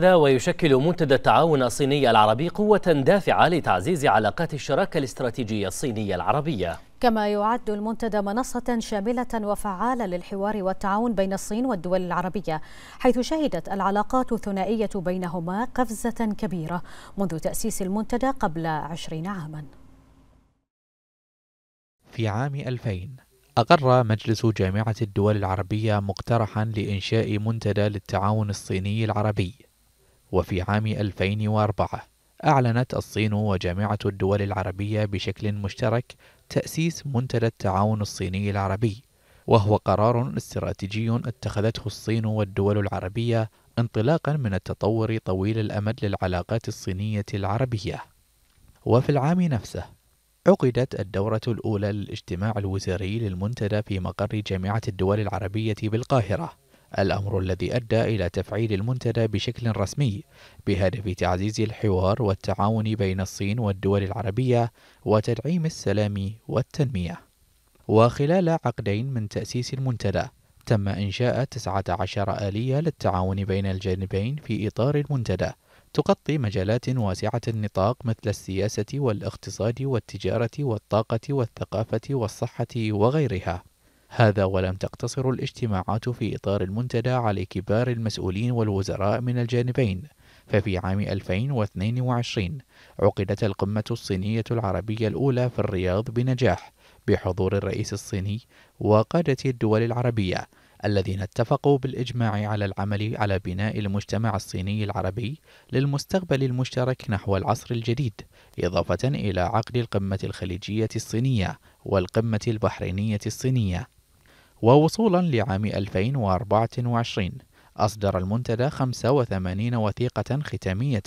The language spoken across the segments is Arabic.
هذا ويشكل منتدى التعاون الصيني العربي قوة دافعة لتعزيز علاقات الشراكة الاستراتيجية الصينية العربية كما يعد المنتدى منصة شاملة وفعالة للحوار والتعاون بين الصين والدول العربية حيث شهدت العلاقات الثنائية بينهما قفزة كبيرة منذ تأسيس المنتدى قبل عشرين عاما في عام 2000 أقر مجلس جامعة الدول العربية مقترحا لإنشاء منتدى للتعاون الصيني العربي وفي عام 2004 أعلنت الصين وجامعة الدول العربية بشكل مشترك تأسيس منتدى التعاون الصيني العربي وهو قرار استراتيجي اتخذته الصين والدول العربية انطلاقا من التطور طويل الأمد للعلاقات الصينية العربية وفي العام نفسه عقدت الدورة الأولى للاجتماع الوزاري للمنتدى في مقر جامعة الدول العربية بالقاهرة الأمر الذي أدى إلى تفعيل المنتدى بشكل رسمي بهدف تعزيز الحوار والتعاون بين الصين والدول العربية وتدعيم السلام والتنمية وخلال عقدين من تأسيس المنتدى تم إنشاء 19 آلية للتعاون بين الجانبين في إطار المنتدى تغطي مجالات واسعة النطاق مثل السياسة والاقتصاد والتجارة والطاقة والثقافة والصحة وغيرها هذا ولم تقتصر الاجتماعات في إطار المنتدى على كبار المسؤولين والوزراء من الجانبين ففي عام 2022 عقدت القمة الصينية العربية الأولى في الرياض بنجاح بحضور الرئيس الصيني وقادة الدول العربية الذين اتفقوا بالإجماع على العمل على بناء المجتمع الصيني العربي للمستقبل المشترك نحو العصر الجديد، إضافة إلى عقد القمة الخليجية الصينية والقمة البحرينية الصينية ووصولا لعام 2024 أصدر المنتدى 85 وثيقة ختامية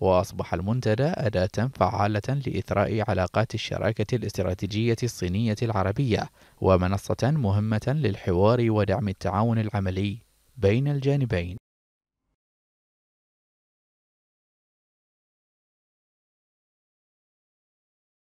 وأصبح المنتدى أداة فعالة لإثراء علاقات الشراكة الاستراتيجية الصينية العربية ومنصة مهمة للحوار ودعم التعاون العملي بين الجانبين